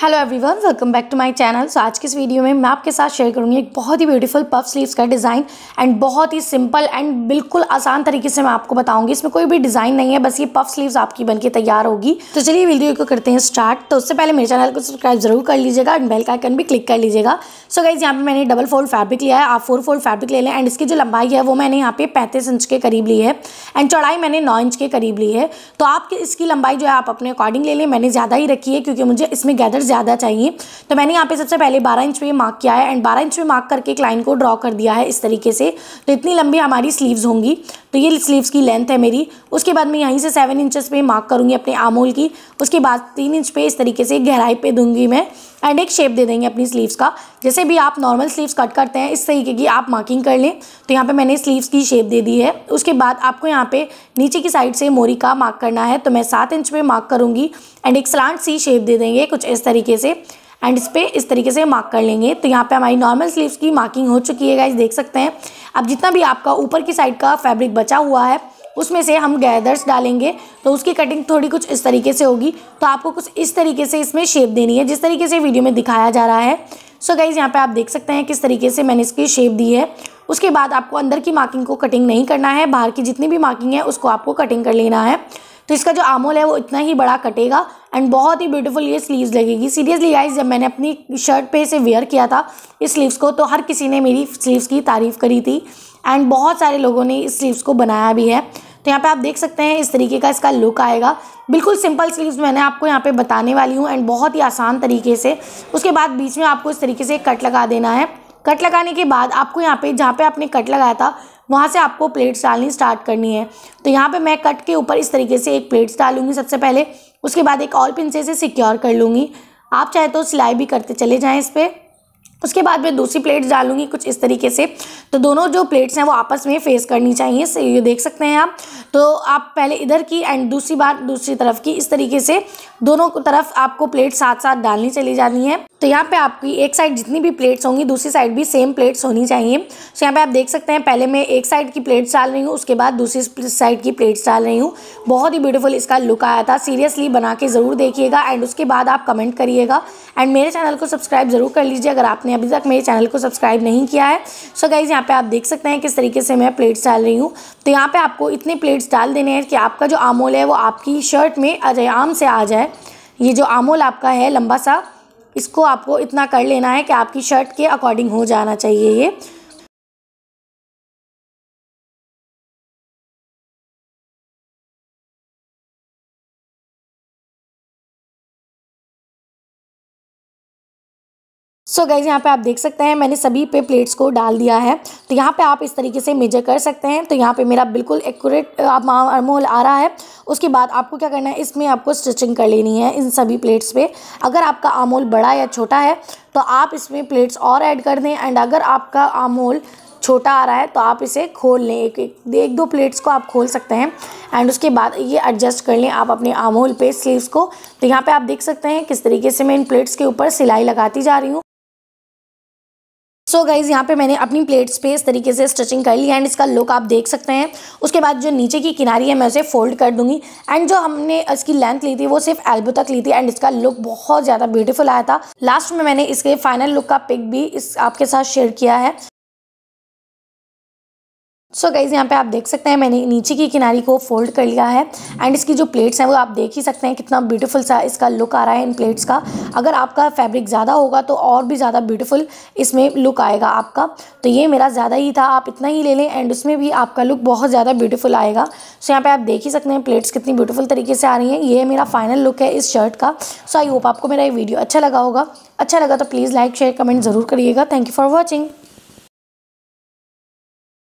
hello everyone welcome back to my channel so आज के इस वीडियो में मैं आपके साथ शेयर करूंगी एक बहुत ही ब्यूटीफुल पफ स्लीव्स का डिज़ाइन एंड बहुत ही सिंपल एंड बिल्कुल आसान तरीके से मैं आपको बताऊंगी इसमें कोई भी डिज़ाइन नहीं है बस ये पफ स्लीव्स आपकी बनके तैयार होगी तो चलिए वीडियो को करते हैं स्टार्ट तो उससे पहले मेरे चैनल को सब्सक्राइब जरूर कर लीजिएगा एंड बेल आइकन भी क्लिक कर लीजिएगा सो गाइज यहाँ पर मैंने डबल फोल्ड फैब्रिक लिया है आप फोर फोल्ड फैब्रिक ले लें एंड इसकी जो लंबाई है वो मैंने यहाँ पे पैंतीस इंच के करीब ली है एंड चौड़ाई मैंने नौ इंच के करीब ली है तो आप इसकी लंबाई जो है आप अपने अकॉर्डिंग ले लें मैंने ज़्यादा ही रखी है क्योंकि मुझे इसमें गैदर ज़्यादा चाहिए तो मैंने यहाँ पे सबसे पहले 12 इंच पे मार्क किया है एंड 12 इंच पे मार्क करके एक लाइन को ड्रॉ कर दिया है इस तरीके से तो इतनी लंबी हमारी स्लीव्स होंगी तो ये स्लीव्स की लेंथ है मेरी उसके बाद मैं यहीं से सेवन इंचज़ पे मार्क करूँगी अपने आमोल की उसके बाद तीन इंच पे इस तरीके से गहराई पर दूंगी मैं एंड एक शेप दे देंगे अपनी स्लीव्स का जैसे भी आप नॉर्मल स्लीव्स कट करते हैं इस तरीके की आप मार्किंग कर लें तो यहाँ पे मैंने स्लीव्स की शेप दे दी है उसके बाद आपको यहाँ पे नीचे की साइड से मोरी का मार्क करना है तो मैं सात इंच पे मार्क करूँगी एंड एक स्लांट सी शेप दे देंगे कुछ इस तरीके तरीके से एंड इस पर इस तरीके से मार्क कर लेंगे तो यहाँ पे हमारी नॉर्मल स्लीव्स की मार्किंग हो चुकी है गाइज देख सकते हैं अब जितना भी आपका ऊपर की साइड का फैब्रिक बचा हुआ है उसमें से हम गैदर्स डालेंगे तो उसकी कटिंग थोड़ी कुछ इस तरीके से होगी तो आपको कुछ इस तरीके से इसमें शेप देनी है जिस तरीके से वीडियो में दिखाया जा रहा है सो गाइज़ यहाँ पे आप देख सकते हैं किस तरीके से मैंने इसकी शेप दी है उसके बाद आपको अंदर की मार्किंग को कटिंग नहीं करना है बाहर की जितनी भी मार्किंग है उसको आपको कटिंग कर लेना है तो इसका जो आमोल है वो इतना ही बड़ा कटेगा एंड बहुत ही ब्यूटीफुल ये स्लीव्स लगेगी सीरियसली गाइस जब मैंने अपनी शर्ट पे इसे वेयर किया था इस स्लीव्स को तो हर किसी ने मेरी स्लीव्स की तारीफ़ करी थी एंड बहुत सारे लोगों ने इस स्लीव्स को बनाया भी है तो यहाँ पे आप देख सकते हैं इस तरीके का इसका लुक आएगा बिल्कुल सिंपल स्लीव्स मैंने आपको यहाँ पे बताने वाली हूँ एंड बहुत ही आसान तरीके से उसके बाद बीच में आपको इस तरीके से कट लगा देना है कट लगाने के बाद आपको यहाँ पे जहाँ पे आपने कट लगाया था वहाँ से आपको प्लेट्स डालनी स्टार्ट करनी है तो यहाँ पे मैं कट के ऊपर इस तरीके से एक प्लेट्स डालूंगी सबसे पहले उसके बाद एक और पिन से सिक्योर कर लूँगी आप चाहे तो सिलाई भी करते चले जाएँ इस पर उसके बाद मैं दूसरी प्लेट्स डालूंगी कुछ इस तरीके से तो दोनों जो प्लेट्स हैं वो आपस में फेस करनी चाहिए से ये देख सकते हैं आप तो आप पहले इधर की एंड दूसरी बार दूसरी तरफ की इस तरीके से दोनों तरफ आपको प्लेट साथ साथ डालनी चली जानी है तो यहाँ पे आपकी एक साइड जितनी भी प्लेट्स होंगी दूसरी साइड भी सेम प्लेट्स होनी चाहिए तो यहाँ पर आप देख सकते हैं पहले मैं एक साइड की प्लेट्स डाल रही हूँ उसके बाद दूसरी साइड की प्लेट्स डाल रही हूँ बहुत ही ब्यूटीफुल इसका लुक आया था सीरियसली बना के ज़रूर देखिएगा एंड उसके बाद आप कमेंट करिएगा एंड मेरे चैनल को सब्सक्राइब ज़रूर कर लीजिए अगर आपने आपने अभी तक मेरे चैनल को सब्सक्राइब नहीं किया है सो गाइज़ यहाँ पे आप देख सकते हैं किस तरीके से मैं प्लेट्स डाल रही हूँ तो यहाँ पे आपको इतने प्लेट्स डाल देने हैं कि आपका जो आमोल है वो आपकी शर्ट में आराम से आ जाए ये जो आमोल आपका है लंबा सा इसको आपको इतना कर लेना है कि आपकी शर्ट के अकॉर्डिंग हो जाना चाहिए ये सो so गाइज यहाँ पे आप देख सकते हैं मैंने सभी पे प्लेट्स को डाल दिया है तो यहाँ पे आप इस तरीके से मेजर कर सकते हैं तो यहाँ पे मेरा बिल्कुल एक्यूरेट अरमोल आ रहा है उसके बाद आपको क्या करना है इसमें आपको स्टिचिंग कर लेनी है इन सभी प्लेट्स पे अगर आपका अमोल बड़ा या छोटा है तो आप इसमें प्लेट्स और ऐड कर दें एंड अगर आपका अमोल छोटा आ रहा है तो आप इसे खोल लें एक एक, एक दो प्लेट्स को आप खोल सकते हैं एंड उसके बाद ये एडजस्ट कर लें आप अपने अमोल पे स्लीव्स को तो यहाँ पर आप देख सकते हैं किस तरीके से मैं इन प्लेट्स के ऊपर सिलाई लगाती जा रही हूँ सो गाइज़ यहाँ पे मैंने अपनी प्लेट्स पे इस तरीके से स्टिचिंग कर ली एंड इसका लुक आप देख सकते हैं उसके बाद जो नीचे की किनारी है मैं उसे फोल्ड कर दूंगी एंड जो हमने इसकी लेंथ ली थी वो सिर्फ एल्बो तक ली थी एंड इसका लुक बहुत ज़्यादा ब्यूटीफुल आया था लास्ट में मैंने इसके फाइनल लुक का पिक भी इस आपके साथ शेयर किया है सो गाइज़ यहाँ पे आप देख सकते हैं मैंने नीचे की किनारी को फोल्ड कर लिया है एंड इसकी जो प्लेट्स हैं वो आप देख ही सकते हैं कितना ब्यूटीफुल सा इसका लुक आ रहा है इन प्लेट्स का अगर आपका फैब्रिक ज़्यादा होगा तो और भी ज़्यादा ब्यूटीफुल इसमें लुक आएगा आपका तो ये मेरा ज़्यादा ही था आप इतना ही ले लें एंड उसमें भी आपका लुक बहुत ज़्यादा ब्यूटीफुल आएगा सो यहाँ पर आप देख ही सकते हैं प्लेट्स कितनी ब्यूटीफुल तरीके से आ रही हैं ये मेरा फाइनल लुक है इस शर्ट का सो आई होप आपको मेरा ये वीडियो अच्छा लगा होगा अच्छा लगा तो प्लीज़ लाइक शेयर कमेंट ज़रूर करिएगा थैंक यू फॉर वॉचिंग